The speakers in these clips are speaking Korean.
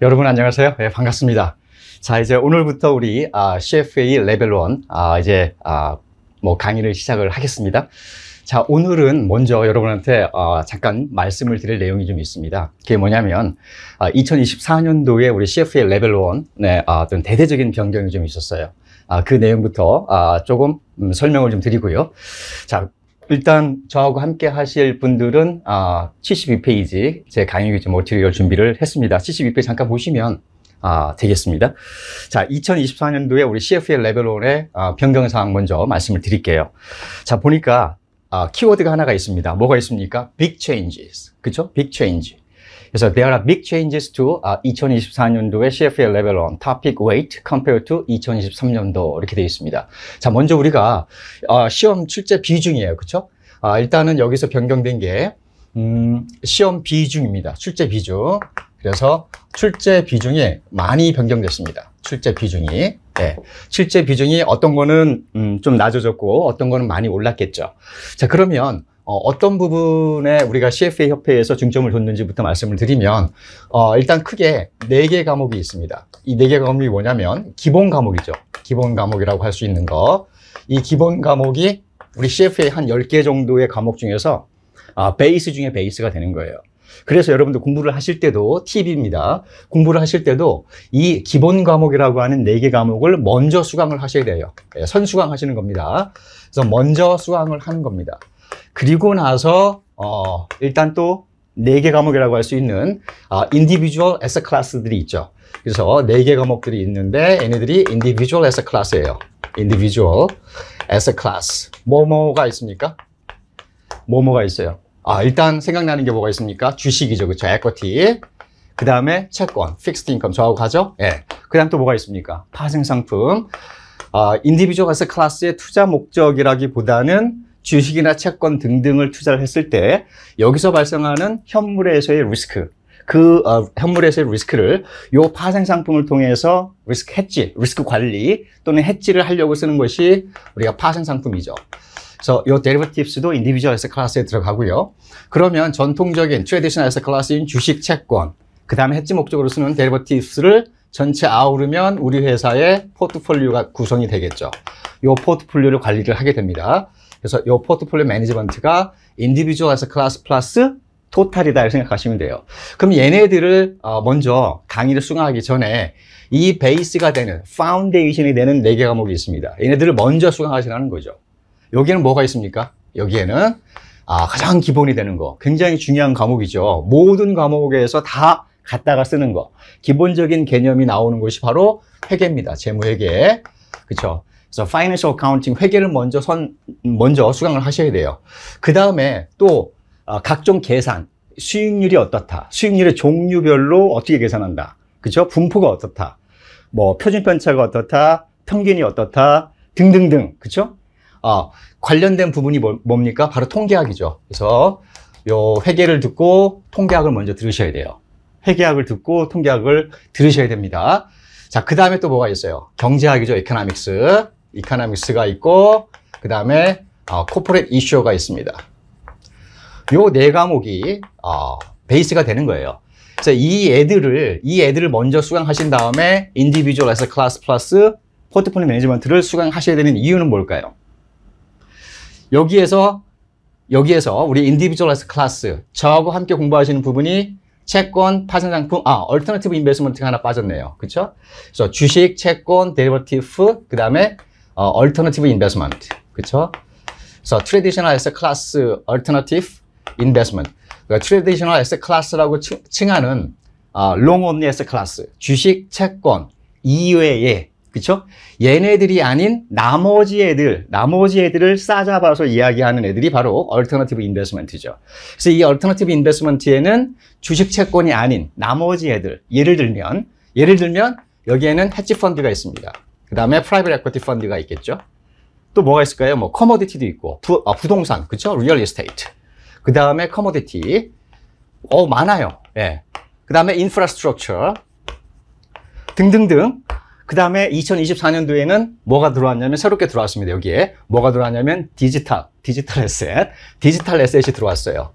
여러분 안녕하세요. 네, 반갑습니다. 자, 이제 오늘부터 우리 아, CFA 레벨 1 아, 이제 아, 뭐 강의를 시작을 하겠습니다. 자, 오늘은 먼저 여러분한테 어, 잠깐 말씀을 드릴 내용이 좀 있습니다. 그게 뭐냐면 아, 2024년도에 우리 CFA 레벨 1 네, 아, 어떤 대대적인 변경이 좀 있었어요. 아, 그 내용부터 아, 조금 음, 설명을 좀 드리고요. 자, 일단 저하고 함께 하실 분들은 아, 72페이지 제 강의 교재 모티리얼 준비를 했습니다. 72페이지 잠깐 보시면 아, 되겠습니다. 자, 2024년도에 우리 c f l 레벨 1의 아, 변경 사항 먼저 말씀을 드릴게요. 자, 보니까 아, 키워드가 하나가 있습니다. 뭐가 있습니까? Big changes. 그쵸? Big change. 그래서 there are big changes to uh, 2024년도의 CFA level o topic weight compared to 2023년도 이렇게 되어 있습니다. 자, 먼저 우리가 어, 시험 출제 비중이에요. 그렇죠? 아, 일단은 여기서 변경된 게 음, 시험 비중입니다. 출제 비중. 그래서 출제 비중이 많이 변경됐습니다. 출제 비중이. 네. 출제 비중이 어떤 거는 음, 좀 낮아졌고 어떤 거는 많이 올랐겠죠. 자, 그러면 어, 떤 부분에 우리가 CFA 협회에서 중점을 뒀는지부터 말씀을 드리면 어, 일단 크게 네개 과목이 있습니다. 이 네개 과목이 뭐냐면 기본 과목이죠. 기본 과목이라고 할 수 있는 거. 이 기본 과목이 우리 CFA 한 10개 정도의 과목 중에서 아, 베이스 중에 베이스가 되는 거예요. 그래서 여러분들 공부를 하실 때도 팁입니다. 공부를 하실 때도 이 기본 과목이라고 하는 네개 과목을 먼저 수강을 하셔야 돼요. 예, 선수강 하시는 겁니다. 그래서 먼저 수강을 하는 겁니다. 그리고 나서 어, 일단 또4개 과목이라고 할 수 있는 어, a 디비주얼 c l a s s 들이 있죠. 그래서 4개 과목들이 있는데 얘네들이 i i i n d d v u 인디비 s 얼 에서 클래스예요. 인디비주얼 에서 클래스. 뭐뭐가 있습니까? 뭐뭐가 있어요? 아, 일단 생각나는 게 뭐가 있습니까? 주식이죠. 그렇죠? equity. 그 다음에 채권, fixed 픽스드 인컴 저하고 가죠? 예. 그 다음 또 뭐가 있습니까? 파생상품. 아, a 디비주얼 c l a s s 의 투자 목적이라기보다는 주식이나 채권 등등을 투자를 했을 때 여기서 발생하는 현물에서의 리스크 그 어, 현물에서의 리스크를 요 파생 상품을 통해서 리스크 해지, 리스크 관리 또는 해지를 하려고 쓰는 것이 우리가 파생 상품이죠. 그래서 요 데리버티브스도 인디비주얼 에서 클래스에 들어가고요. 그러면 전통적인 트레디셔널 에서 클래스인 주식 채권 그 다음에 해지 목적으로 쓰는 데리버티브스를 전체 아우르면 우리 회사의 포트폴리오가 구성이 되겠죠. 요 포트폴리오를 관리를 하게 됩니다. 그래서 이 포트폴리오 매니지먼트가 인디비주얼에서 클래스 플러스 토탈이다 생각하시면 돼요. 그럼 얘네들을 어, 먼저 강의를 수강하기 전에 이 베이스가 되는 파운데이션이 되는 네 개 과목이 있습니다. 얘네들을 먼저 수강하시라는 거죠. 여기에는 뭐가 있습니까? 여기에는 아, 가장 기본이 되는 거 굉장히 중요한 과목이죠. 모든 과목에서 다 갖다가 쓰는 거 기본적인 개념이 나오는 것이 바로 회계입니다. 재무회계. 그렇죠. 그래서 파이낸셜 어카운팅 회계를 먼저 선 먼저 수강을 하셔야 돼요. 그 다음에 또 어, 각종 계산, 수익률이 어떻다, 수익률의 종류별로 어떻게 계산한다, 그죠? 분포가 어떻다, 뭐 표준 편차가 어떻다, 평균이 어떻다 등등등, 그죠? 어, 관련된 부분이 뭐, 뭡니까? 바로 통계학이죠. 그래서 요 회계를 듣고 통계학을 먼저 들으셔야 돼요. 회계학을 듣고 통계학을 들으셔야 됩니다. 자, 그 다음에 또 뭐가 있어요? 경제학이죠. 에코노믹스. 이카나믹스가 있고 그 다음에 어, 코퍼렛이 이슈가 있습니다. 요 네 과목이 어, 베이스가 되는 거예요. 그래서 이 애들을 이 애들을 먼저 수강하신 다음에 인디비주얼 에서 클래스 플러스 포트폴리오 매니지먼트를 수강하셔야 되는 이유는 뭘까요? 여기에서 여기에서 우리 인디비주얼 에서 클래스 저하고 함께 공부하시는 부분이 채권, 파생상품, 아, 얼터너티브 인베스먼트가 하나 빠졌네요. 그렇죠? 그래서 주식, 채권, 데리버티프, 그 다음에 어, alternative investment. 그렇죠? 그래서 traditional asset class, alternative investment. 그러니까 traditional asset class라고 치, 칭하는 어, long only asset class, 주식, 채권 이외에 그렇죠? 얘네들이 아닌 나머지 애들, 나머지 애들을 싸잡아서 이야기하는 애들이 바로 얼터너티브 인베스먼트죠. 그래서 이 얼터너티브 인베스먼트에는 주식 채권이 아닌 나머지 애들, 예를 들면 예를 들면 여기에는 헤지 펀드가 있습니다. 그 다음에 프라이빗 에쿼티 펀드가 있겠죠. 또 뭐가 있을까요? 뭐 커머디티도 있고 부, 아, 동산 그쵸 리얼 에스테이트. 그 다음에 커머디티. 어 많아요. 예. 그 다음에 인프라스트럭처 등등등. 그 다음에 2024년도에는 뭐가 들어왔냐면 새롭게 들어왔습니다. 여기에 뭐가 들어왔냐면 디지털, 디지털 에셋, 디지털 에셋이 들어왔어요.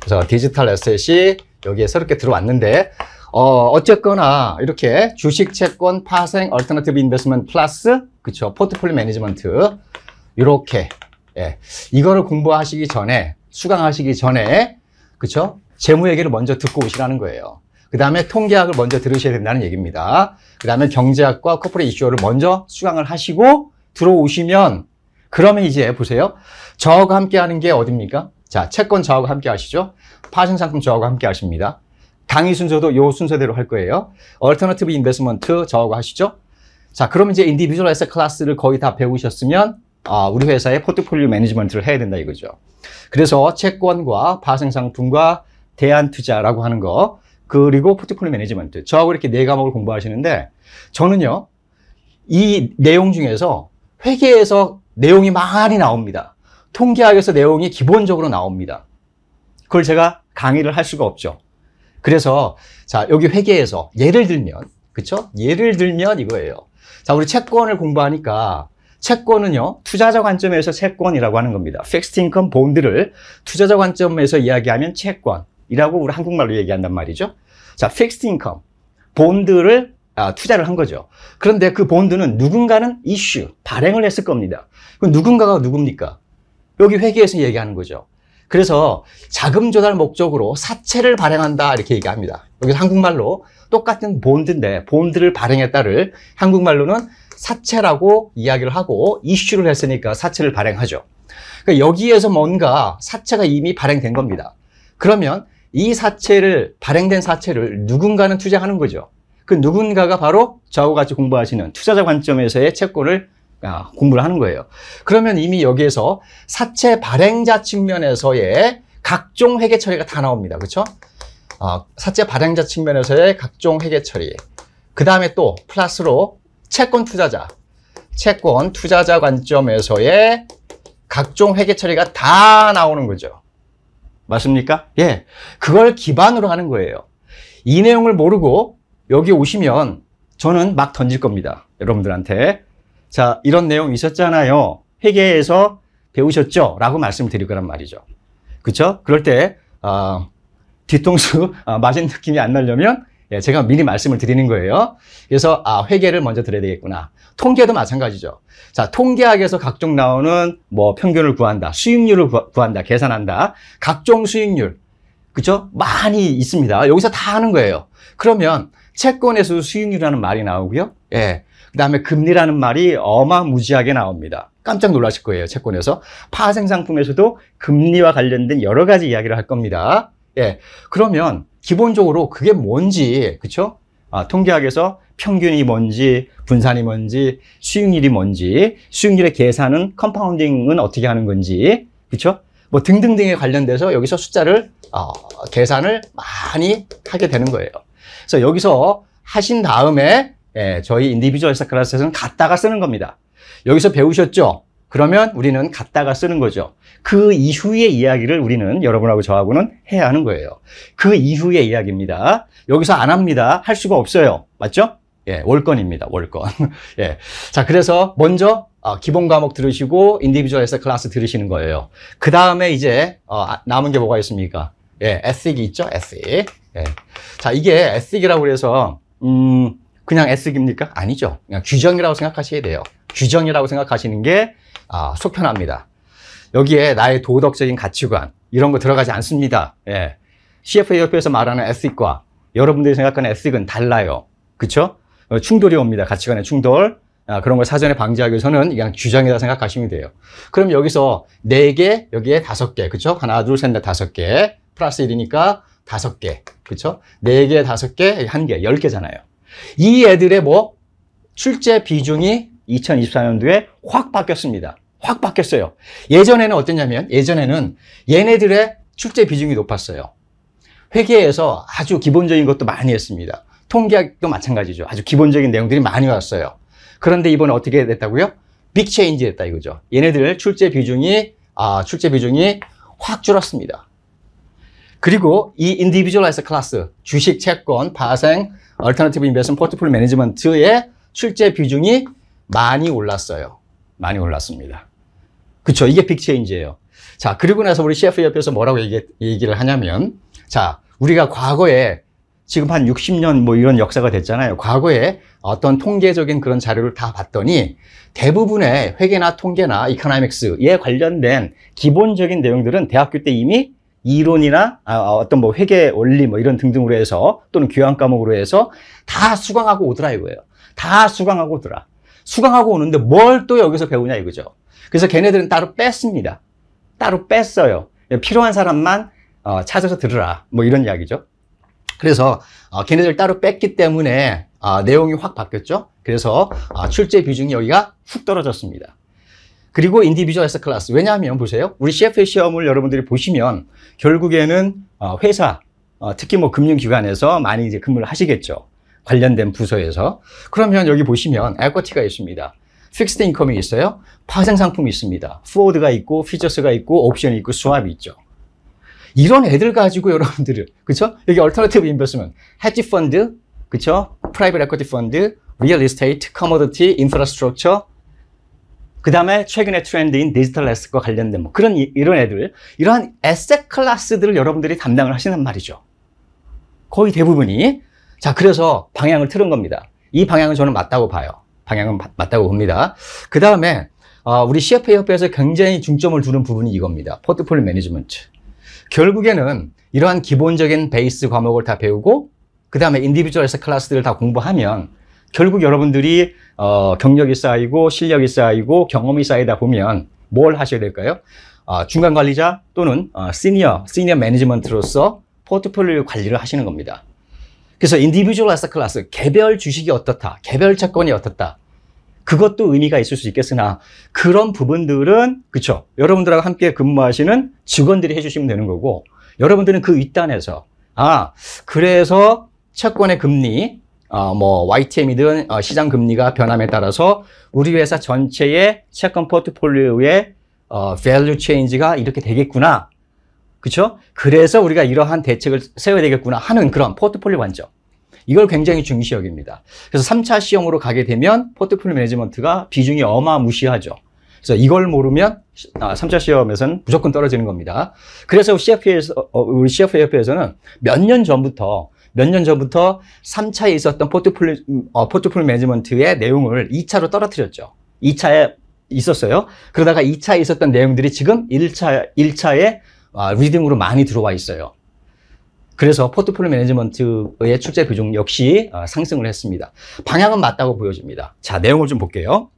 그래서 디지털 에셋이 여기에 새롭게 들어왔는데 어, 어쨌거나 이렇게 주식 채권 파생 얼터너티브 인베스먼트 플러스 그쵸 포트폴리오 매니지먼트 이렇게 예. 이거를 공부하시기 전에 수강하시기 전에 그쵸 재무 얘기를 먼저 듣고 오시라는 거예요. 그 다음에 통계학을 먼저 들으셔야 된다는 얘기입니다. 그 다음에 경제학과 커플의 이슈어를 먼저 수강을 하시고 들어오시면 그러면 이제 보세요. 저하고 함께 하는 게 어딥니까? 자, 채권 저하고 함께 하시죠. 파생상품 저하고 함께 하십니다. 강의 순서도 요 순서대로 할 거예요. Alternative Investment 저하고 하시죠. 자, 그러 이제 인디비주얼 에셋 클래스를 거의 다 배우셨으면 아, 우리 회사의 포트폴리오 매니지먼트를 해야 된다 이거죠. 그래서 채권과 파생상품과 대안투자라고 하는 거 그리고 포트폴리오 매니지먼트 저하고 이렇게 네 과목을 공부하시는데 저는요 이 내용 중에서 회계에서 내용이 많이 나옵니다. 통계학에서 내용이 기본적으로 나옵니다. 그걸 제가 강의를 할 수가 없죠. 그래서 자 여기 회계에서 예를 들면 그렇죠? 예를 들면 이거예요. 자 우리 채권을 공부하니까 채권은요 투자자 관점에서 채권이라고 하는 겁니다. 픽스트 인컴 본드를 투자자 관점에서 이야기하면 채권이라고 우리 한국말로 얘기한단 말이죠. 자 픽스트 인컴 본드를 아, 투자를 한 거죠. 그런데 그 본드는 누군가는 이슈, 발행을 했을 겁니다. 그 누군가가 누굽니까? 여기 회계에서 얘기하는 거죠. 그래서 자금 조달 목적으로 사채를 발행한다 이렇게 얘기합니다. 여기서 한국말로 똑같은 본드인데 본드를 발행했다를 한국말로는 사채라고 이야기를 하고 이슈를 했으니까 사채를 발행하죠. 그러니까 여기에서 뭔가 사채가 이미 발행된 겁니다. 그러면 이 사채를 발행된 사채를 누군가는 투자하는 거죠. 그 누군가가 바로 저하고 같이 공부하시는 투자자 관점에서의 채권을 아, 공부를 하는 거예요. 그러면 이미 여기에서 사채 발행자 측면에서의 각종 회계 처리가 다 나옵니다. 그렇죠? 아, 사채 발행자 측면에서의 각종 회계 처리. 그 다음에 또 플러스로 채권 투자자, 채권 투자자 관점에서의 각종 회계 처리가 다 나오는 거죠. 맞습니까? 예. 그걸 기반으로 하는 거예요. 이 내용을 모르고 여기 오시면 저는 막 던질 겁니다. 여러분들한테. 자, 이런 내용 있었잖아요. 회계에서 배우셨죠? 라고 말씀을 드릴 거란 말이죠. 그렇죠? 그럴 때 어, 뒤통수 어, 맞은 느낌이 안 나려면 예, 제가 미리 말씀을 드리는 거예요. 그래서 아, 회계를 먼저 들어야 되겠구나. 통계도 마찬가지죠. 자, 통계학에서 각종 나오는 뭐 평균을 구한다, 수익률을 구한다, 계산한다, 각종 수익률. 그죠? 많이 있습니다. 여기서 다 하는 거예요. 그러면 채권에서 수익률이라는 말이 나오고요. 예. 그 다음에 금리라는 말이 어마무지하게 나옵니다. 깜짝 놀라실 거예요. 채권에서. 파생 상품에서도 금리와 관련된 여러 가지 이야기를 할 겁니다. 예. 그러면 기본적으로 그게 뭔지, 그쵸? 아, 통계학에서 평균이 뭔지, 분산이 뭔지, 수익률이 뭔지, 수익률의 계산은 컴파운딩은 어떻게 하는 건지, 그쵸? 뭐 등등등에 관련돼서 여기서 숫자를, 어, 계산을 많이 하게 되는 거예요. 그래서 여기서 하신 다음에 예, 저희 인디비주얼스 클라스에서는 갖다가 쓰는 겁니다. 여기서 배우셨죠? 그러면 우리는 갖다가 쓰는 거죠. 그 이후의 이야기를 우리는 여러분하고 저하고는 해야 하는 거예요. 그 이후의 이야기입니다. 여기서 안 합니다. 할 수가 없어요. 맞죠? 예, 월권입니다월권 예. 자, 그래서 먼저 어, 기본 과목 들으시고 인디비주얼에서 클래스 들으시는 거예요. 그 다음에 이제 어, 아, 남은 게 뭐가 있습니까? 예, 에식이 있죠, 에식. 예. 자, 이게 에식이라고 해서 음, 그냥 애쓰기입니까? 아니죠. 그냥 규정이라고 생각하셔야 돼요. 규정이라고 생각하시는 게 아, 속편합니다. 여기에 나의 도덕적인 가치관 이런 거 들어가지 않습니다. 예. CFA 협회에서 말하는 에스과 여러분들이 생각하는 에스익은 달라요. 그렇죠? 충돌이 옵니다. 가치관의 충돌. 아, 그런 걸 사전에 방지하기 위해서는 그냥 규정이라 생각하시면 돼요. 그럼 여기서 4개, 여기에 5개, 그렇죠? 하나, 둘, 셋, 넷, 다섯 개 플러스 1이니까 다섯 개 그렇죠? 4개, 다섯 개 1개, 10개잖아요. 이 애들의 뭐 출제 비중이 2024년도에 확 바뀌었습니다. 확 바뀌었어요. 예전에는 어땠냐면 예전에는 얘네들의 출제 비중이 높았어요. 회계에서 아주 기본적인 것도 많이 했습니다. 통계학도 마찬가지죠. 아주 기본적인 내용들이 많이 왔어요. 그런데 이번에 어떻게 됐다고요? 빅 체인지 됐다 이거죠. 얘네들 출제 비중이 아, 출제 비중이 확 줄었습니다. 그리고 이 인디비주얼라이즈 클래스, 주식, 채권, 파생, 얼터너티브 인베스트 포트폴리오 매니지먼트의 출제 비중이 많이 올랐어요. 많이 올랐습니다. 그쵸. 이게 빅체인지예요. 자, 그리고 나서 우리 CF 옆에서 뭐라고 얘기, 얘기를 하냐면, 자, 우리가 과거에 지금 한 60년 뭐 이런 역사가 됐잖아요. 과거에 어떤 통계적인 그런 자료를 다 봤더니 대부분의 회계나 통계나 이카나믹스에 관련된 기본적인 내용들은 대학교 때 이미 이론이나 아, 아, 어떤 뭐 회계 원리 뭐 이런 등등으로 해서 또는 교양 과목으로 해서 다 수강하고 오더라 이거예요. 다 수강하고 오더라. 수강하고 오는데 뭘 또 여기서 배우냐 이거죠. 그래서 걔네들은 따로 뺐습니다. 따로 뺐어요. 필요한 사람만 어, 찾아서 들으라. 뭐 이런 이야기죠. 그래서 어, 걔네들 따로 뺐기 때문에 아, 내용이 확 바뀌었죠. 그래서 출제 비중이 여기가 훅 떨어졌습니다. 그리고 인디비주얼스 에 클래스. 왜냐하면 보세요. 우리 CFA 시험을 여러분들이 보시면 결국에는 어, 회사, 어, 특히 뭐 금융기관에서 많이 이제 근무를 하시겠죠. 관련된 부서에서. 그러면 여기 보시면 에코티가 있습니다. 픽스드 인컴이 있어요. 파생 상품이 있습니다. 포워드가 있고 피저스가 있고 옵션이 있고 수합이 있죠. 이런 애들 가지고 여러분들을 그렇죠? 여기 얼터너티브 인베스먼, 헤지 펀드, 그렇죠? 프라이빗 에코티 펀드, 리얼 에스테이트, 커머더티 인프라스트럭처, 그 다음에 최근의 트렌드인 디지털 에셋과 관련된 뭐 그런 이런 애들 이러한 에셋 클래스들을 여러분들이 담당을 하시는 말이죠 거의 대부분이 자 그래서 방향을 틀은 겁니다 이 방향은 저는 맞다고 봐요 방향은 맞다고 봅니다 그 다음에 아, 우리 CFA 협회에서 굉장히 중점을 두는 부분이 이겁니다 포트폴리오 매니지먼트 결국에는 이러한 기본적인 베이스 과목을 다 배우고 그 다음에 인디비주얼 에셋 클래스들을 다 공부하면 결국 여러분들이 어, 경력이 쌓이고 실력이 쌓이고 경험이 쌓이다 보면 뭘 하셔야 될까요? 어, 중간 관리자 또는 어, 시니어, 시니어 매니지먼트로서 포트폴리오 관리를 하시는 겁니다. 그래서 인디비주얼 아스 클라스, 개별 주식이 어떻다, 개별 채권이 어떻다. 그것도 의미가 있을 수 있겠으나 그런 부분들은 그쵸 여러분들하고 함께 근무하시는 직원들이 해주시면 되는 거고 여러분들은 그 윗단에서 아 그래서 채권의 금리 어, 뭐 YTM이든 어, 시장 금리가 변함에 따라서 우리 회사 전체의 채권 포트폴리오의 어, value change가 이렇게 되겠구나. 그렇죠? 그래서 우리가 이러한 대책을 세워야 되겠구나 하는 그런 포트폴리오 관점. 이걸 굉장히 중시 여깁니다. 그래서 3차 시험으로 가게 되면 포트폴리오 매니지먼트가 비중이 어마무시하죠. 그래서 이걸 모르면 3차 아, 시험에서는 무조건 떨어지는 겁니다. 그래서 CF에서, 우리 CF협회에서는 어, 몇년 전부터 몇년 전부터 3차에 있었던 포트폴리오, 음, 어, 포트폴리오 매니지먼트의 내용을 2차로 떨어뜨렸죠. 2차에 있었어요. 그러다가 2차에 있었던 내용들이 지금 1차, 1차에 어, 아, 리딩으로 많이 들어와 있어요. 그래서 포트폴리오 매니지먼트의 출제 비중 역시 어, 상승을 했습니다. 방향은 맞다고 보여집니다. 자, 내용을 좀 볼게요.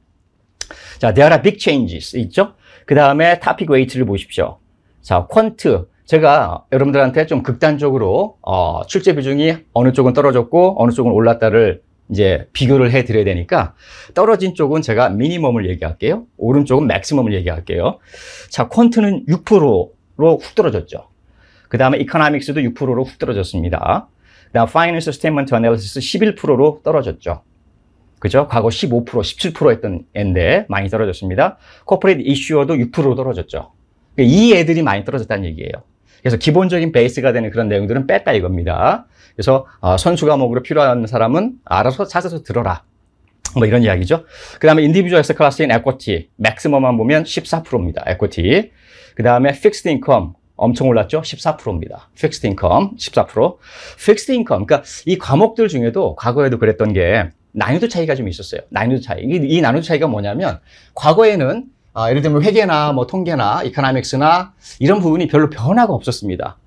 자, there are big changes 있죠? 그 다음에 topic weight를 보십시오. 자, 퀀트, 제가 여러분들한테 좀 극단적으로 어, 출제 비중이 어느 쪽은 떨어졌고 어느 쪽은 올랐다를 이제 비교를 해 드려야 되니까 떨어진 쪽은 제가 미니멈을 얘기할게요 오른쪽은 맥시멈을 얘기할게요 자 퀀트는 6%로 훅 떨어졌죠 그 다음에 이코노믹스도 6%로 훅 떨어졌습니다 그다음 파이낸스 스테이먼트 애널리시스 11%로 떨어졌죠 그죠? 과거 15%, 17% 했던 애인데 많이 떨어졌습니다. 코퍼레이트 이슈어도 6% 떨어졌죠. 그러니까 이 애들이 많이 떨어졌다는 얘기예요. 그래서 기본적인 베이스가 되는 그런 내용들은 뺐다 이겁니다. 그래서 어, 선수 과목으로 필요한 사람은 알아서 찾아서 들어라. 뭐 이런 이야기죠. 그 다음에 인디비주얼 엑스 클래스인 에코티, 맥스멈만 보면 14%입니다. 에코티. 그 다음에 픽스드 인컴, 엄청 올랐죠? 14%입니다. 픽스드 인컴, 14%. 픽스드 인컴, 그러니까 이 과목들 중에도 과거에도 그랬던 게 난이도 차이가 좀 있었어요. 난이도 차이. 이, 이 난이도 차이가 뭐냐면 과거에는 어, 예를 들면 회계나 뭐 통계나 이카나믹스나 이런 부분이 별로 변화가 없었습니다.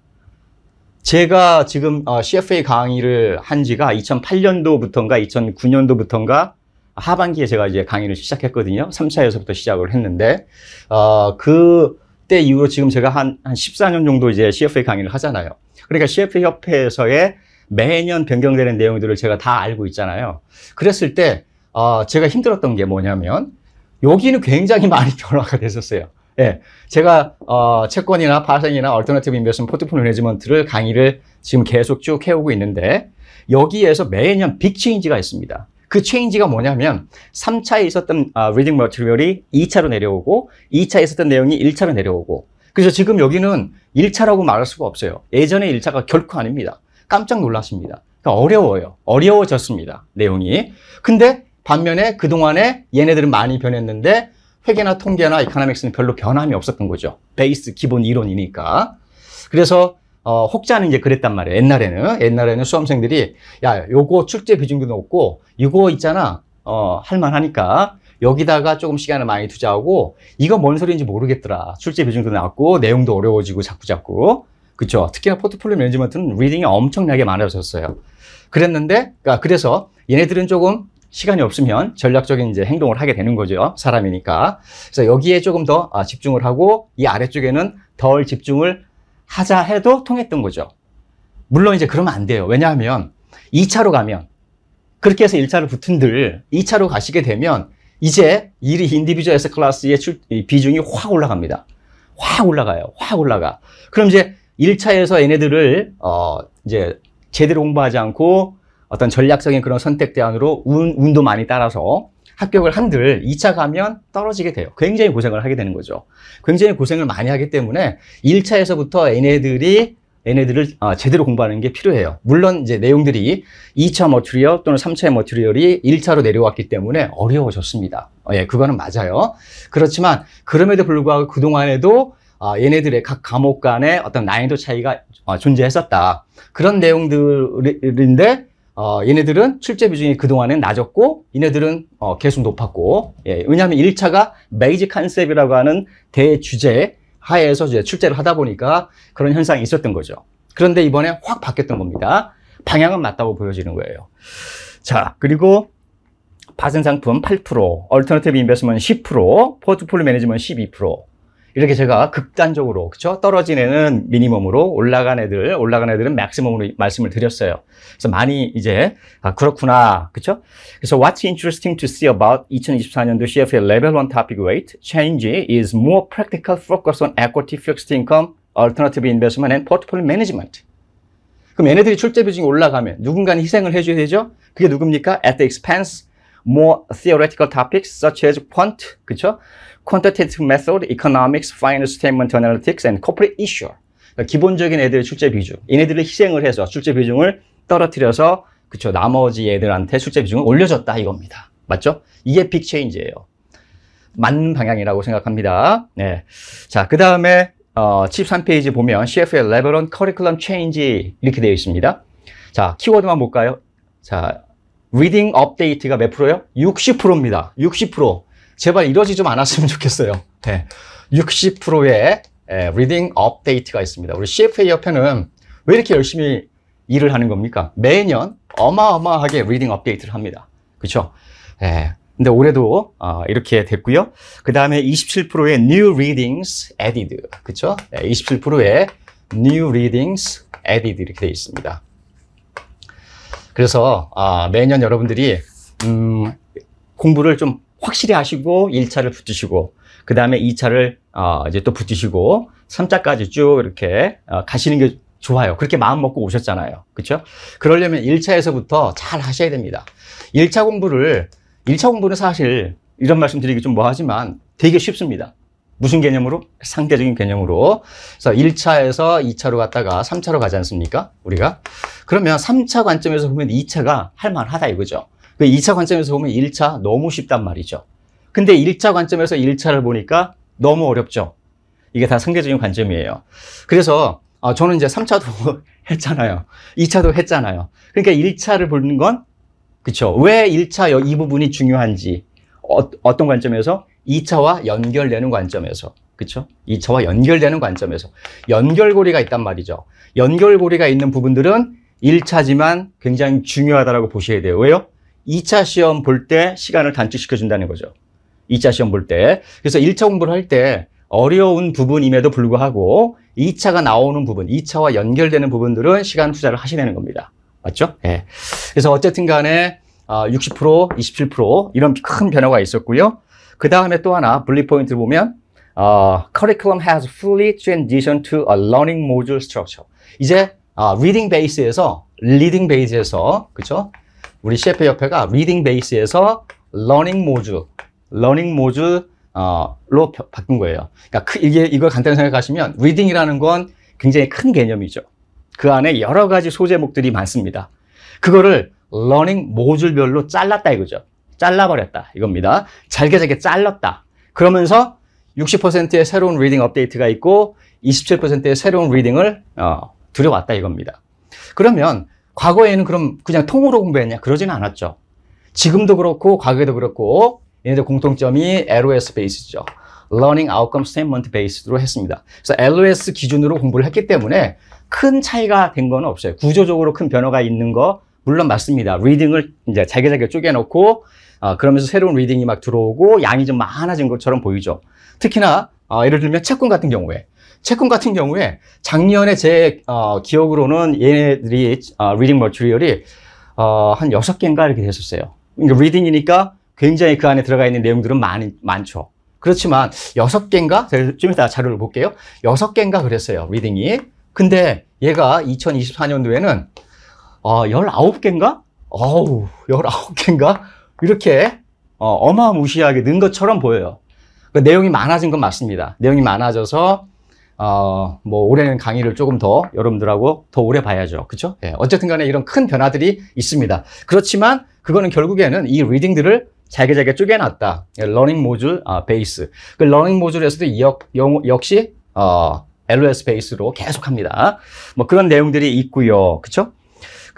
제가 지금 어, CFA 강의를 한 지가 2008년도부터인가 2009년도부터인가 하반기에 제가 이제 강의를 시작했거든요. 3차에서부터 시작을 했는데 어, 그 때 이후로 지금 제가 한, 한 14년 정도 이제 CFA 강의를 하잖아요. 그러니까 CFA 협회에서의 매년 변경되는 내용들을 제가 다 알고 있잖아요. 그랬을 때 어, 제가 힘들었던 게 뭐냐면 여기는 굉장히 많이 변화가 됐었어요. 예. 제가 어, 채권이나 파생이나 얼터너티브 인베스먼 포트폴리오 매니지먼트를 강의를 지금 계속 쭉 해오고 있는데 여기에서 매년 빅 체인지가 있습니다. 그 체인지가 뭐냐면 3차에 있었던 아, 리딩 머티리얼이 2차로 내려오고 2차에 있었던 내용이 1차로 내려오고 그래서 지금 여기는 1차라고 말할 수가 없어요. 예전의 1차가 결코 아닙니다. 깜짝 놀랐습니다. 그러니까 어려워요. 어려워졌습니다. 내용이. 근데 반면에 그동안에 얘네들은 많이 변했는데 회계나 통계나 이카나믹스는 별로 변함이 없었던 거죠. 베이스 기본 이론이니까. 그래서 어, 혹자는 이제 그랬단 말이에요. 옛날에는 옛날에는 수험생들이 야 요거 출제 비중도 높고 이거 있잖아 어, 할만하니까 여기다가 조금 시간을 많이 투자하고 이거 뭔 소리인지 모르겠더라. 출제 비중도 낮고 내용도 어려워지고 자꾸 자꾸 그쵸 특히나 포트폴리오 매니지먼트는 리딩이 엄청나게 많아졌어요. 그랬는데 그러니까 그래서 얘네들은 조금 시간이 없으면 전략적인 이제 행동을 하게 되는 거죠. 사람이니까. 그래서 여기에 조금 더 아, 집중을 하고 이 아래쪽에는 덜 집중을 하자 해도 통했던 거죠. 물론 이제 그러면 안 돼요. 왜냐하면 2차로 가면 그렇게 해서 1차를 붙은들 2차로 가시게 되면 이제 일이 인디비주얼 에스 클래스의 비중이 확 올라갑니다. 확 올라가요. 확 올라가. 그럼 이제 1차에서 얘네들을 어 이제 제대로 공부하지 않고 어떤 전략적인 그런 선택 대안으로 운, 운도 많이 따라서 합격을 한들 2차 가면 떨어지게 돼요. 굉장히 고생을 하게 되는 거죠. 굉장히 고생을 많이 하기 때문에 1차에서부터 얘네들이 얘네들을 어, 제대로 공부하는 게 필요해요. 물론 이제 내용들이 2차 머티리얼 또는 3차의 머티리얼이 1차로 내려왔기 때문에 어려워졌습니다. 어, 예, 그거는 맞아요. 그렇지만 그럼에도 불구하고 그동안에도 어, 얘네들의 각 과목 간의 어떤 난이도 차이가 존재했었다. 그런 내용들인데 어, 얘네들은 출제 비중이 그동안은 낮았고 얘네들은 어, 계속 높았고 예, 왜냐하면 1차가 메이지 컨셉이라고 하는 대주제 하에서 이제 출제를 하다 보니까 그런 현상이 있었던 거죠. 그런데 이번에 확 바뀌었던 겁니다. 방향은 맞다고 보여지는 거예요. 자, 그리고 파생 상품 8%, 얼터너티브 인베스먼 10%, 포트폴리오 매니지먼 12%, 이렇게 제가 극단적으로 그렇죠? 떨어진 애는 미니멈으로 올라간 애들 올라간 애들은 맥시멈으로 말씀을 드렸어요. 그래서 많이 이제 아 그렇구나 그렇죠? 그래서 What's interesting to see about 2024년도 CFA Level 1 Topic Weight Change is more practical focus on equity, fixed income, alternative investment and portfolio management. 그럼 얘네들이 출제 비중이 올라가면 누군가는 희생을 해줘야 되죠? 그게 누굽니까? At the expense more theoretical topics such as quant, 그쵸? quantitative method, economics, finance statement analytics, and corporate issue. 그러니까 기본적인 애들의 출제 비중. 얘네들을 희생을 해서 출제 비중을 떨어뜨려서 그쵸 나머지 애들한테 출제 비중을 올려줬다 이겁니다. 맞죠? 이게 빅 체인지예요. 맞는 방향이라고 생각합니다. 네. 자, 그 다음에 어, 13페이지 보면 c f l Level on Curriculum Change. 이렇게 되어 있습니다. 자, 키워드만 볼까요? 자, 리딩 업데이트가 몇 프로요? 예 60%입니다. 60%. 제발 이러지 좀 않았으면 좋겠어요. 네. 60%의 리딩 업데이트가 있습니다. 우리 CFA 협회는 왜 이렇게 열심히 일을 하는 겁니까? 매년 어마어마하게 리딩 업데이트를 합니다. 그렇죠? 예. 근데 올해도 어, 이렇게 됐고요. 그 다음에 27%의 New Readings Added, 그렇죠? 예, 27%의 New Readings Added 이렇게 되어 있습니다. 그래서 아, 매년 여러분들이 음, 공부를 좀 확실히 하시고 1차를 붙으시고 그 다음에 2차를 어, 아, 이제 또 붙으시고 3차까지 쭉 이렇게 어, 가시는 게 좋아요. 그렇게 마음 먹고 오셨잖아요. 그렇죠? 그러려면 1차에서부터 잘 하셔야 됩니다. 1차 공부를 1차 공부는 사실 이런 말씀 드리기 좀 뭐하지만 되게 쉽습니다. 무슨 개념으로? 상대적인 개념으로. 그래서 1차에서 2차로 갔다가 3차로 가지 않습니까? 우리가. 그러면 3차 관점에서 보면 2차가 할만하다 이거죠. 그 2차 관점에서 보면 1차 너무 쉽단 말이죠. 근데 1차 관점에서 1차를 보니까 너무 어렵죠. 이게 다 상대적인 관점이에요. 그래서 아, 저는 이제 3차도 했잖아요. 2차도 했잖아요. 그러니까 1차를 보는 건 그렇죠. 왜 1차 이 부분이 중요한지 어, 어떤 관점에서 2차와 연결되는 관점에서 그렇죠? 2차와 연결되는 관점에서 연결고리가 있단 말이죠. 연결고리가 있는 부분들은 1차지만 굉장히 중요하다고 보셔야 돼요. 왜요? 2차 시험 볼 때 시간을 단축시켜 준다는 거죠. 2차 시험 볼 때. 그래서 1차 공부를 할 때 어려운 부분임에도 불구하고 2차가 나오는 부분, 2차와 연결되는 부분들은 시간 투자를 하시는 겁니다. 맞죠? 예. 네. 그래서 어쨌든 간에 60%, 아, 27% 이런 큰 변화가 있었고요. 그 다음에 또 하나 분리 포인트를 보면 어, curriculum has fully transitioned to a learning module structure. 이제 아, reading base에서 reading base에서 그렇죠? 우리 CF 협회가 reading base에서 learning module, learning module 어로 바꾼 거예요. 그러니까 그, 이게 이걸 간단히 생각하시면 reading이라는 건 굉장히 큰 개념이죠. 그 안에 여러 가지 소제목들이 많습니다. 그거를 learning 모듈별로 잘랐다 이거죠. 잘라버렸다. 이겁니다. 잘게 잘게 잘랐다. 그러면서 60%의 새로운 리딩 업데이트가 있고 27%의 새로운 리딩을 어, 들여왔다 이겁니다. 그러면 과거에는 그럼 그냥 통으로 공부했냐? 그러지는 않았죠. 지금도 그렇고 과거에도 그렇고 얘네들 공통점이 LOS 베이스죠. Learning Outcome Statement b 베이스로 했습니다. 그래서 LOS 기준으로 공부를 했기 때문에 큰 차이가 된 건 없어요. 구조적으로 큰 변화가 있는 거 물론 맞습니다. 리딩을 이제 자기자기 쪼개놓고 어, 그러면서 새로운 리딩이 막 들어오고 양이 좀 많아진 것처럼 보이죠. 특히나 어, 예를 들면 채권 같은 경우에 채권 같은 경우에 작년에 제 어, 기억으로는 얘네들이 아, 어, 리딩 머추리얼이 어, 한6 개인가 이렇게 됐었어요. 그러니까 리딩이니까 굉장히 그 안에 들어가 있는 내용들은 많 많죠. 그렇지만 6 개인가? 좀 이따 자료를 볼게요. 6 개인가 그랬어요. 리딩이. 근데 얘가 2024년도에는 어, 19개인가? 어우, 19개인가? 이렇게 어, 마무시하게 는 것처럼 보여요. 그 내용이 많아진 건 맞습니다. 내용이 많아져서 어, 뭐 올해는 강의를 조금 더 여러분들하고 더 오래 봐야죠. 그렇죠? 예, 어쨌든 간에 이런 큰 변화들이 있습니다. 그렇지만 그거는 결국에는 이 리딩들을 자기 자기 쪼개놨다. 러닝 모듈 베이스. 그 러닝 모듈에서도 역, 영, 역시 어, LOS 베이스로 계속합니다. 뭐 그런 내용들이 있고요. 그렇죠?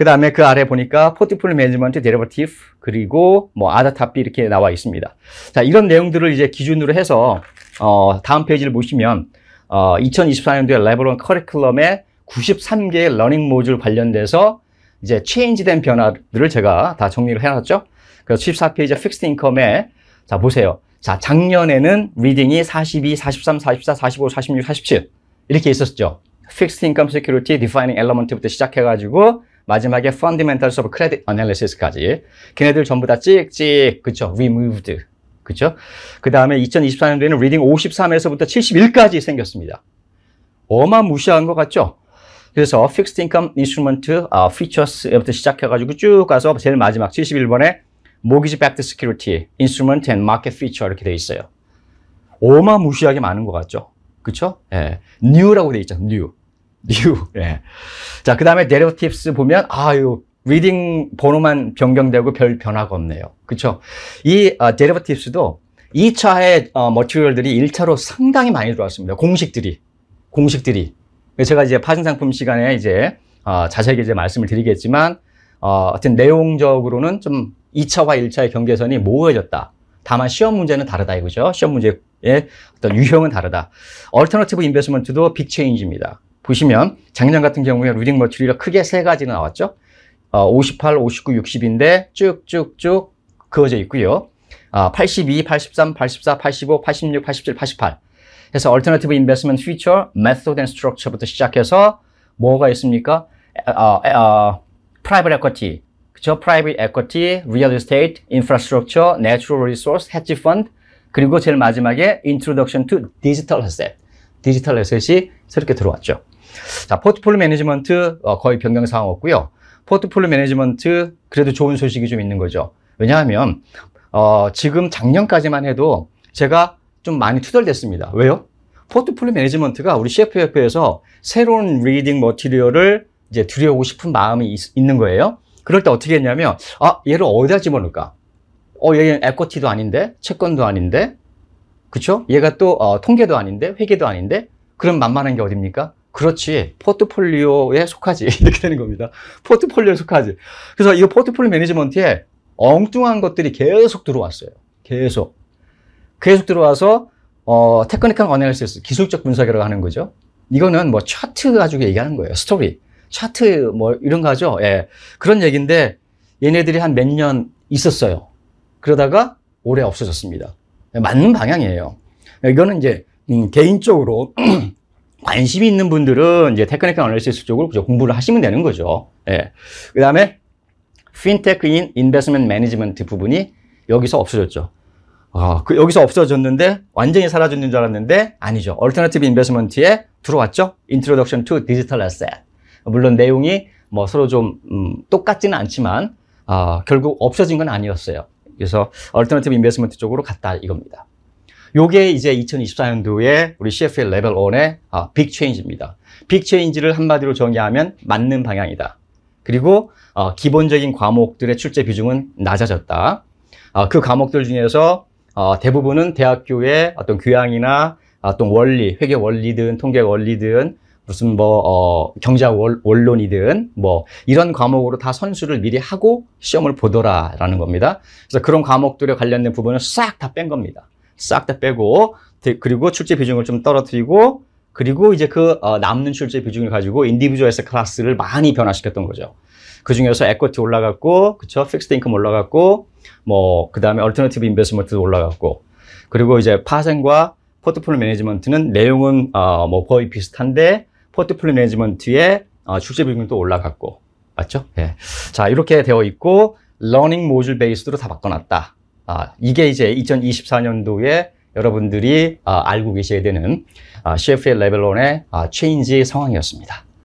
그 다음에 그 아래 보니까 포트폴리오 매니지먼트 데리버티브 그리고 뭐 아다 탑비 이렇게 나와 있습니다. 자 이런 내용들을 이제 기준으로 해서 어, 다음 페이지를 보시면 어, 2024년도에 레버론 커리큘럼에 93개의 러닝 모듈 관련돼서 이제 체인지된 변화들을 제가 다 정리를 해놨죠. 그래서 74페이지 픽스드 인컴에 자 보세요. 자 작년에는 리딩이 42, 43, 44, 45, 46, 47 이렇게 있었죠. 픽스드 인컴 세큐리티 디파이닝 엘러먼트부터 시작해가지고 마지막에 Fundamentals of Credit Analysis까지 걔네들 전부 다 찍찍 그쵸 removed 그쵸 그 다음에 2024년도에는 리딩 53에서부터 71까지 생겼습니다 어마무시한 것 같죠 그래서 Fixed Income Instrument uh, Features부터 시작해가지고 쭉 가서 제일 마지막 71번에 Mortgage Backed Security Instrument and Market Feature 이렇게 돼 있어요 어마무시하게 많은 것 같죠 그쵸 예. New라고 돼 있죠 New new. 예. 자, 그 다음에 derivatives 보면, 아유, 리딩 번호만 변경되고 별 변화가 없네요. 그쵸? 이 아, 어, derivatives도 2차의 어, 머티리얼들이 1차로 상당히 많이 들어왔습니다. 공식들이. 공식들이. 제가 이제 파생상품 시간에 이제 어, 자세하게 이제 말씀을 드리겠지만, 어, 하여튼 내용적으로는 좀 2차와 1차의 경계선이 모호해졌다. 다만 시험 문제는 다르다 이거죠. 시험 문제의 어떤 유형은 다르다. 얼터너티브 인베스먼트도 빅체인지입니다. 보시면 작년 같은 경우에 루딩 머추리가 크게 세 가지로 나왔죠. 어, 58, 59, 60인데 쭉쭉쭉 그어져 있고요. 아, 82, 83, 84, 85, 86, 87, 88. 그래서 Alternative Investment Feature, Method and Structure부터 시작해서 뭐가 있습니까? 아, 아, Private Equity, 그쵸? Private Equity, Real Estate, Infrastructure, Natural Resource, Hedge Fund, 그리고 제일 마지막에 Introduction to Digital Asset, 디지털 에셋이 새롭게 들어왔죠. 자, 포트폴리오 매니지먼트 어, 거의 변경 사항 없고요. 포트폴리오 매니지먼트 그래도 좋은 소식이 좀 있는 거죠. 왜냐하면 어, 지금 작년까지만 해도 제가 좀 많이 투덜댔습니다. 왜요? 포트폴리오 매니지먼트가 우리 CFF에서 새로운 리딩 머티리얼을 이제 들여오고 싶은 마음이 있, 있는 거예요. 그럴 때 어떻게 했냐면 아 얘를 어디다 집어넣을까? 어 얘는 에코티도 아닌데 채권도 아닌데 그쵸? 얘가 또 어, 통계도 아닌데 회계도 아닌데 그런 만만한 게 어딥니까? 그렇지 포트폴리오에 속하지 이렇게 되는 겁니다 포트폴리오에 속하지 그래서 이 포트폴리오 매니지먼트에 엉뚱한 것들이 계속 들어왔어요 계속 계속 들어와서 어, 테크니컬 어널리시스 기술적 분석이라고 하는 거죠 이거는 뭐 차트 가지고 얘기하는 거예요 스토리 차트 뭐 이런 거 하죠 예 그런 얘기인데 얘네들이 한 몇 년 있었어요 그러다가 올해 없어졌습니다 예, 맞는 방향이에요 이거는 이제 음, 개인적으로 관심이 있는 분들은 이제 테크니컬 어널리시스 쪽을 공부를 하시면 되는 거죠. 예. 그 다음에 핀테크인 인베스먼트 매니지먼트 부분이 여기서 없어졌죠. 아, 그 여기서 없어졌는데 완전히 사라졌는 줄 알았는데 아니죠. 얼터너티브 인베스먼트에 들어왔죠. 인트로덕션 투 디지털 에셋. 물론 내용이 뭐 서로 좀 음, 똑같지는 않지만 아, 결국 없어진 건 아니었어요. 그래서 얼터너티브 인베스먼트 쪽으로 갔다 이겁니다. 요게 이제 2024년도에 우리 CFL 레벨 1의 아, 빅 체인지입니다. 빅 체인지를 한마디로 정의하면 맞는 방향이다. 그리고 어, 기본적인 과목들의 출제 비중은 낮아졌다. 어, 그 과목들 중에서 어, 대부분은 대학교의 어떤 교양이나 어떤 원리, 회계 원리든 통계 원리든 무슨 뭐 어, 경제학 원론이든 뭐 이런 과목으로 다 선수를 미리 하고 시험을 보더라라는 겁니다. 그래서 그런 과목들에 관련된 부분은 싹 다 뺀 겁니다. 싹다 빼고 그리고 출제 비중을 좀 떨어뜨리고 그리고 이제 그 어, 남는 출제 비중을 가지고 인디비주얼에서 클래스를 많이 변화시켰던 거죠. 그 중에서 에코티 올라갔고, 그쵸? 픽스드 인컴 올라갔고, 뭐, 그 다음에 얼터너티브 인베스먼트도 올라갔고, 그리고 이제 파생과 포트폴리오 매니지먼트는 내용은 어, 뭐 거의 비슷한데, 포트폴리오 매니지먼트의 어, 출제 비중도 올라갔고, 맞죠? 예. 자, 이렇게 되어 있고, 러닝 모듈 베이스로 다 바꿔놨다. 아, 이게 이제 2024년도에 여러분들이 아, 알고 계셔야 되는 아, CFA 레벨 론의 아, 체인지 상황이었습니다.